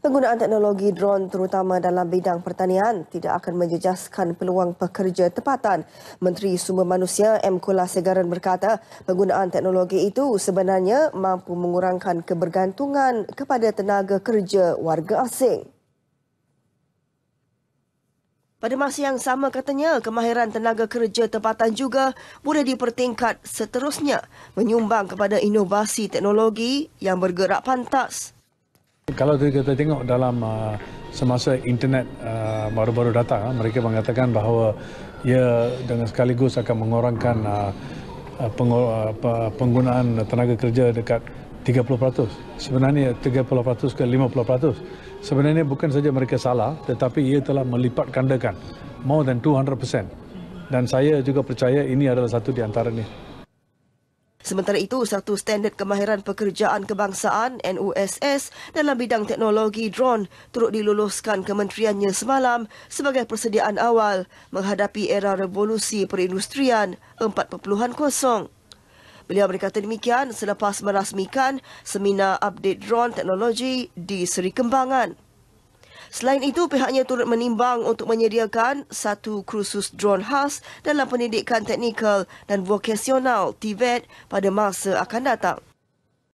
Penggunaan teknologi drone terutama dalam bidang pertanian tidak akan menjejaskan peluang pekerja tempatan. Menteri Sumber Manusia M. Kola Segaran berkata penggunaan teknologi itu sebenarnya mampu mengurangkan kebergantungan kepada tenaga kerja warga asing. Pada masa yang sama katanya, kemahiran tenaga kerja tempatan juga boleh dipertingkat seterusnya menyumbang kepada inovasi teknologi yang bergerak pantas. Kalau kita tengok dalam uh, semasa internet uh, baru-baru datang, uh, mereka mengatakan bahawa ia dengan sekaligus akan mengurangkan uh, uh pengur, uh, penggunaan tenaga kerja dekat 30%. Sebenarnya 30% ke 50%. Sebenarnya bukan saja mereka salah, tetapi ia telah melipat gandakan more than 200%. Dan saya juga percaya ini adalah satu di antara ini. Sementara itu, satu standard kemahiran pekerjaan kebangsaan NUSS dalam bidang teknologi drone turut diluluskan kementeriannya semalam sebagai persediaan awal menghadapi era revolusi perindustrian 4.0. Beliau berkata demikian selepas merasmikan seminar update drone teknologi di Seri Kembangan. Selain itu, pihaknya turut menimbang untuk menyediakan satu kursus drone khas dalam pendidikan teknikal dan vokasional TVET e pada masa akan datang.